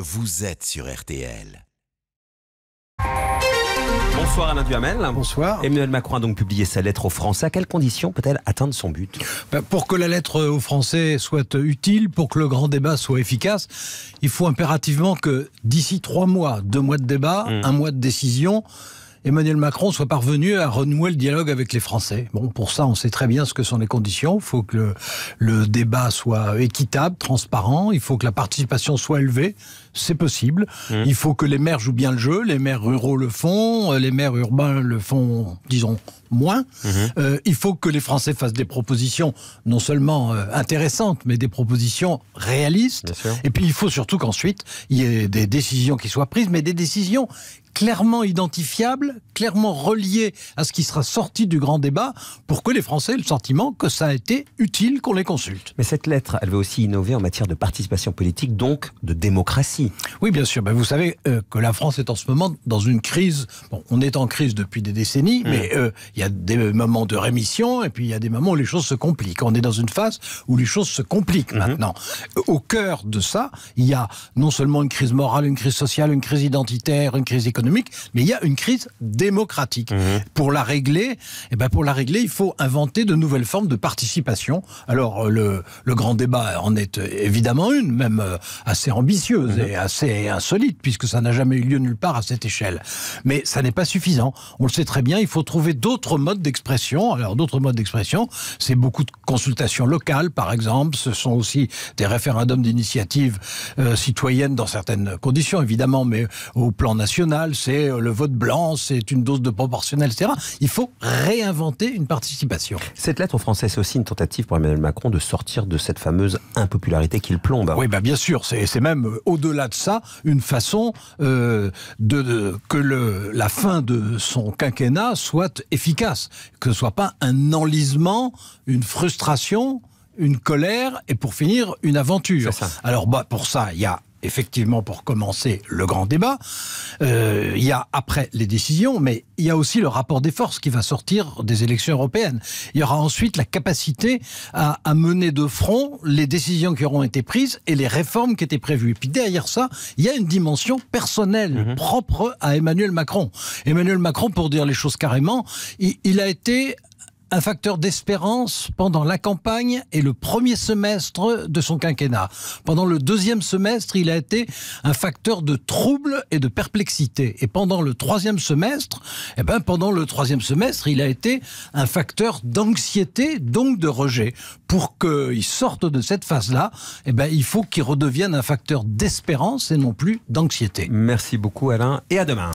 Vous êtes sur RTL. Bonsoir Alain Duhamel. Bonsoir. Emmanuel Macron a donc publié sa lettre aux Français. À quelles conditions peut-elle atteindre son but ben, Pour que la lettre aux Français soit utile, pour que le grand débat soit efficace, il faut impérativement que d'ici trois mois, deux mois de débat, hmm. un mois de décision, Emmanuel Macron soit parvenu à renouer le dialogue avec les Français. Bon, pour ça, on sait très bien ce que sont les conditions. Il faut que le, débat soit équitable, transparent. Il faut que la participation soit élevée. C'est possible. Mmh. Il faut que les maires jouent bien le jeu. Les maires ruraux le font. Euh, les maires urbains le font, disons, moins. Mmh. Euh, il faut que les Français fassent des propositions non seulement euh, intéressantes, mais des propositions réalistes. Et puis il faut surtout qu'ensuite, il y ait des décisions qui soient prises, mais des décisions clairement identifiable, clairement relié à ce qui sera sorti du grand débat, pour que les Français aient le sentiment que ça a été utile qu'on les consulte. Mais cette lettre, elle veut aussi innover en matière de participation politique, donc de démocratie. Oui, bien sûr. Ben, vous savez euh, que la France est en ce moment dans une crise. Bon, on est en crise depuis des décennies, mm. mais euh, il y a des moments de rémission et puis il y a des moments où les choses se compliquent. On est dans une phase où les choses se compliquent mm-hmm. maintenant. Au cœur de ça, il y a non seulement une crise morale, une crise sociale, une crise identitaire, une crise économique, mais il y a une crise démocratique. Mhm. Pour la régler, eh ben pour la régler, il faut inventer de nouvelles formes de participation. Alors euh, le, le grand débat en est euh, évidemment une, même euh, assez ambitieuse mhm. et assez insolite, puisque ça n'a jamais eu lieu nulle part à cette échelle. Mais ça n'est pas suffisant. On le sait très bien, il faut trouver d'autres modes d'expression. Alors d'autres modes d'expression, c'est beaucoup de consultations locales, par exemple. Ce sont aussi des référendums d'initiative citoyenne dans certaines conditions, évidemment, mais au plan national c'est euh, le vote blanc, c'est une dose de proportionnel, etc. Il faut réinventer une participation. Cette lettre aux Français, c'est aussi une tentative pour Emmanuel Macron de sortir de cette fameuse impopularité qu'il plombe. Oui, bah, bien sûr, c'est même euh, au-delà de ça une façon euh, de, que la fin de son quinquennat soit efficace, que ce soit pas un enlisement, une frustration une colère et pour finir une aventure. Alors bah, pour ça, il y a effectivement, pour commencer, le grand débat. Euh, il y a après les décisions, mais il y a aussi le rapport des forces qui va sortir des élections européennes. Il y aura ensuite la capacité à, mener de front les décisions qui auront été prises et les réformes qui étaient prévues. Et puis derrière ça, il y a une dimension personnelle mhm. propre à Emmanuel Macron. Emmanuel Macron, pour dire les choses carrément, il a été un facteur d'espérance pendant la campagne et le premier semestre de son quinquennat. Pendant le deuxième semestre, il a été un facteur de trouble et de perplexité. Et pendant le troisième semestre, eh ben, pendant le troisième semestre, il a été un facteur d'anxiété, donc de rejet. Pour qu'il sorte de cette phase-là, eh ben, il faut qu'il redevienne un facteur d'espérance et non plus d'anxiété. Merci beaucoup Alain et à demain.